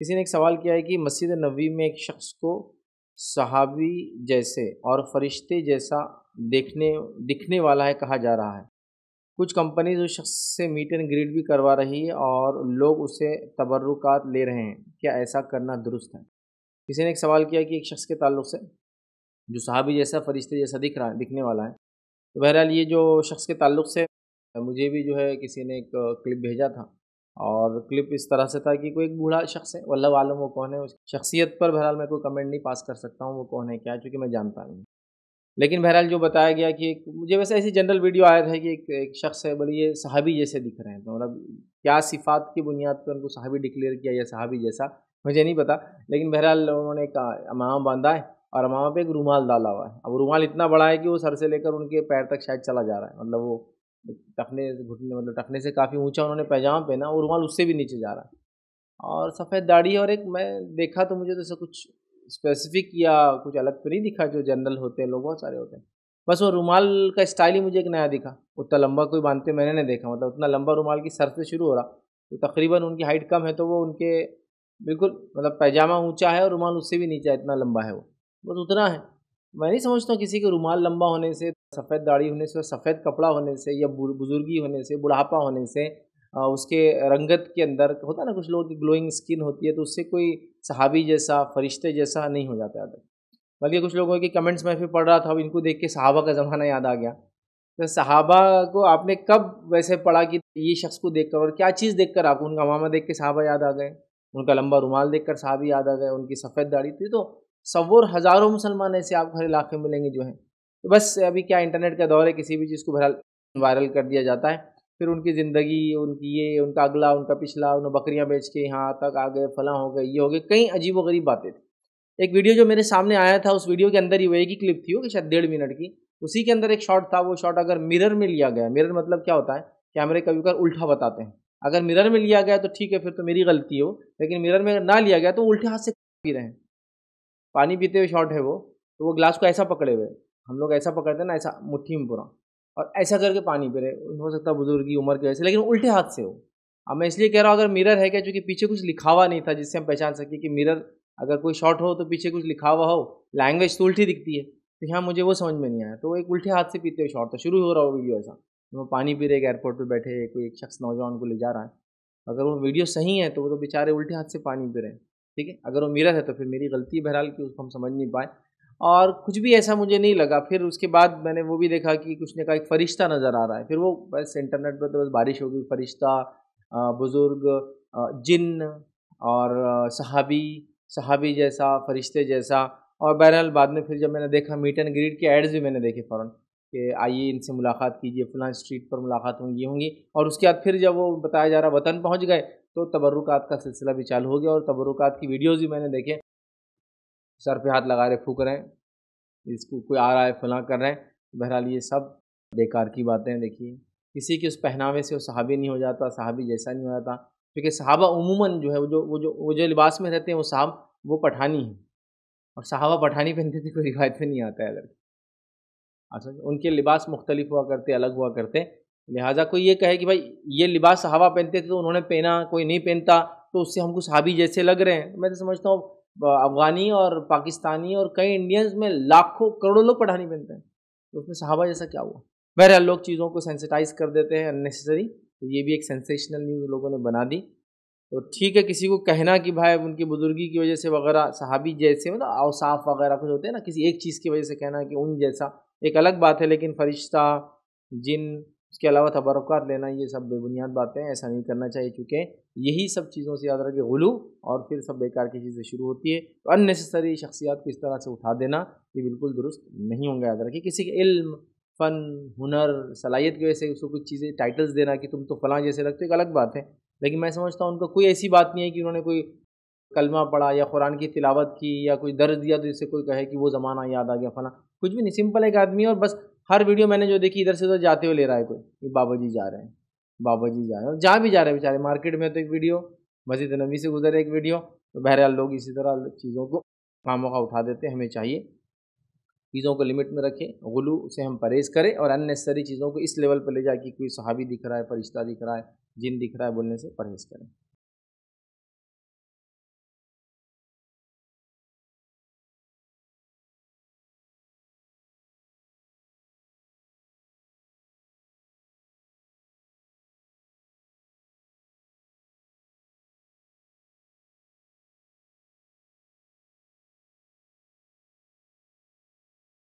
किसी ने एक सवाल किया है कि मस्जिद नबी में एक शख्स को सहाबी जैसे और फरिश्ते जैसा देखने दिखने वाला है कहा जा रहा है कुछ कंपनीज उस शख्स से मीट एंड ग्रीट भी करवा रही है और लोग उसे तबरुक ले रहे हैं क्या ऐसा करना दुरुस्त है किसी ने एक सवाल किया कि एक शख्स के ताल्लुक से जो साहबी जैसा फरिश्ते जैसा दिख रहा है दिखने वाला है तो बहरहाल ये जो शख्स के ताल्लुक से मुझे भी जो है किसी ने एक क्लिप भेजा था और क्लिप इस तरह से था कि कोई एक बूढ़ा शख्स है वल्लभ आलम वो कौन है उस शख्सियत पर बहरहाल मैं कोई कमेंट नहीं पास कर सकता हूँ वो कौन है क्या चूँकि मैं जानता नहीं लेकिन बहरहाल जो बताया गया कि एक मुझे वैसे ऐसी जनरल वीडियो आया था कि एक, एक शख्स है बोले ये साहबी जैसे दिख रहे हैं तो मतलब क्या सिफात की बुनियाद पर उनको साहबी डिक्लेयर किया या साहबी जैसा मुझे नहीं पता लेकिन बहरहाल उन्होंने एक अमामा बांधा है और अमामा पे एक रुमाल डाला हुआ है अब रुमाल इतना बड़ा है कि वो सर से लेकर उनके पैर तक शायद चला जा रहा है मतलब वो टखने से घुटने मतलब टखने से काफ़ी ऊंचा उन्होंने पैजामा पहना और रुमाल उससे भी नीचे जा रहा और सफ़ेद दाढ़ी और एक मैं देखा तो मुझे तो ऐसा कुछ स्पेसिफिक या कुछ अलग तो नहीं दिखा जो जनरल होते हैं लोग बहुत सारे होते हैं बस वो रुमाल का स्टाइल ही मुझे एक नया दिखा उतना लंबा कोई बांधते मैंने नहीं देखा मतलब उतना लंबा रुमाल की सर से शुरू हो रहा तो तकरीबन उनकी हाइट कम है तो वो उनके बिल्कुल मतलब पैजामा ऊंचा है और रुमाल उससे भी है इतना लंबा है वो बस उतना है मैं नहीं समझता किसी के रुमाल लंबा होने से सफ़ेद दाढ़ी होने से सफ़ेद कपड़ा होने से या बुजुर्गी होने से बुढ़ापा होने से उसके रंगत के अंदर होता ना कुछ लोगों की ग्लोइंग स्किन होती है तो उससे कोई सहाबी जैसा फरिश्ते जैसा नहीं हो जाता आदमी बल्कि कुछ लोगों के कमेंट्स में फिर पढ़ रहा था इनको देख के सहाबा का ज़माना याद आ गया तो सहाबा को आपने कब वैसे पढ़ा कि ये शख्स को देख और क्या चीज़ कर आपको उनका मामा देख के सहाबा याद आ गए उनका लंबा रुमाल कर सहाबी याद आ गए उनकी सफ़ेद दाढ़ी थी तो, तो सवोर हज़ारों मुसलमान ऐसे आप हर इलाके में मिलेंगे जो हैं तो बस अभी क्या इंटरनेट का दौर है किसी भी चीज़ को बहरहाल वायरल कर दिया जाता है फिर उनकी ज़िंदगी उनकी ये उनका अगला उनका पिछला उन्होंने बकरियाँ बेच के यहाँ तक आ गए फला हो गए ये हो गए कई अजीब गरीब बातें थी एक वीडियो जो मेरे सामने आया था उस वीडियो के अंदर ही वो एक ही क्लिप थी वो शायद डेढ़ मिनट की उसी के अंदर एक शॉट था वो शॉट अगर मिरर में लिया गया मिरर मतलब क्या होता है कैमरे कभी कर उल्टा बताते हैं अगर मिरर में लिया गया तो ठीक है फिर तो मेरी गलती हो लेकिन मिरर में ना लिया गया तो उल्टे हाथ से पी रहे हैं पानी पीते हुए शॉट है वो तो वो ग्लास को ऐसा पकड़े हुए हम लोग ऐसा पकड़ते हैं ना ऐसा मुट्ठी में पूरा और ऐसा करके पानी पी रहे हो सकता है बुजुर्ग की उम्र की वजह से लेकिन उल्टे हाथ से हो अब मैं इसलिए कह रहा हूँ अगर मिरर है क्या चूँकि पीछे कुछ लिखा हुआ नहीं था जिससे हम पहचान सके कि मिरर अगर कोई शॉर्ट हो तो पीछे कुछ लिखा हुआ हो लैंग्वेज तो उल्टी दिखती है तो यहाँ मुझे वो समझ में नहीं आया तो एक उल्टे हाथ से पीते हुए शॉर्ट था शुरू हो रहा हो वीडियो ऐसा वो पानी पी रहे एक एयरपोर्ट पर बैठे कोई एक शख्स नौजवान को ले जा रहा है अगर वो वीडियो सही है तो वो तो बेचारे उल्टे हाथ से पानी पी रहे हैं ठीक है अगर वो मिरर है तो फिर मेरी गलती बहरहाल कि उसको हम समझ नहीं पाए और कुछ भी ऐसा मुझे नहीं लगा फिर उसके बाद मैंने वो भी देखा कि कुछ ने कहा एक फ़रिश्ता नज़र आ रहा है फिर वो बस इंटरनेट पर तो बस बारिश होगी फ़रिश्ता बुज़ुर्ग जिन और सहाबी सहाबी जैसा फ़रिश्ते जैसा और बहरहाल बाद में फिर जब मैंने देखा मीट एंड ग्रीड के एड्स भी मैंने देखे फ़ौर कि आइए इनसे मुलाकात कीजिए फ़लाँ स्ट्रीट पर मुलाकात होंगी होंगी और उसके बाद फिर जब वो बताया जा रहा वतन पहुँच गए तो तबरुकात का सिलसिला भी चालू हो गया और तबरुकात की वीडियोज़ भी मैंने देखे सर पे हाथ लगा रहे फूक रहे हैं इसको कोई आ रहा है फलां कर रहे हैं बहरहाल ये सब बेकार की बातें देखिए किसी के उस पहनावे से वो सहाबी नहीं हो जाता सहाबी जैसा नहीं हो जाता क्योंकि सहाबा उमूमन जो है वो जो वो जो वो जो लिबास में रहते हैं वो साहब वो पठानी हैं और सहाबा पठानी पहनते थे कोई रिवायत में नहीं आता है अगर अच्छा उनके लिबास मुख्तलिफ हुआ करते अलग हुआ करते लिहाजा कोई ये कहे कि भाई ये लिबास सहाबा पहनते थे तो उन्होंने पहना कोई नहीं पहनता तो उससे हमको सहाबी जैसे लग रहे हैं मैं तो समझता हूँ अफ़गानी और पाकिस्तानी और कई इंडियंस में लाखों करोड़ों लोग पठानी बनते हैं तो उसमें सहाबा जैसा क्या हुआ बहरहाल लोग चीज़ों को सेंसिटाइज कर देते हैं अननेसेसरी तो ये भी एक सेंसेशनल न्यूज़ लोगों ने बना दी तो ठीक है किसी को कहना कि भाई उनकी बुज़ुर्गी की वजह से वगैरह सहाबी जैसे मतलब अवसाफ वगैरह कुछ होते हैं ना किसी एक चीज़ की वजह से कहना कि उन जैसा एक अलग बात है लेकिन फरिश्ता जिन उसके अलावा तबरकार लेना ये सब बेबुनियाद बातें ऐसा नहीं करना चाहिए चूँकि यही सब चीज़ों से याद रखें गुलू और फिर सब बेकार की चीज़ें शुरू होती है तो अननेसेसरी शख्सियात को इस तरह से उठा देना ये बिल्कुल दुरुस्त नहीं होंगे याद रखें किसी के इल्म फ़न हुनर सलाहियत की वजह से उसको कुछ चीज़ें टाइटल्स देना कि तुम तो फलां जैसे रखते हो एक अलग बात है लेकिन मैं समझता हूँ उनका कोई ऐसी बात नहीं है कि उन्होंने कोई कलमा पढ़ा या कुरान की तिलावत की या कोई दर्ज दिया तो इससे कोई कहे कि वो ज़माना याद आ गया फ़लाँ कुछ भी नहीं सिंपल एक आदमी और बस हर वीडियो मैंने जो देखी इधर से उधर जाते हुए ले रहा है कोई ये बाबा जी जा रहे हैं बाबा जी जा रहे हैं जहाँ भी जा रहे हैं बेचारे मार्केट में तो एक वीडियो मस्जिद नबी से गुजरे एक वीडियो तो बहरहाल लोग इसी तरह चीज़ों को कामों का उठा देते हैं हमें चाहिए चीज़ों को लिमिट में रखें गुलू से हम परहेज़ करें और अननेसरी चीज़ों को इस लेवल पर ले जाए कि कोई सहाबी दिख रहा है फरिश्ता दिख रहा है जिन दिख रहा है बोलने से परहेज़ करें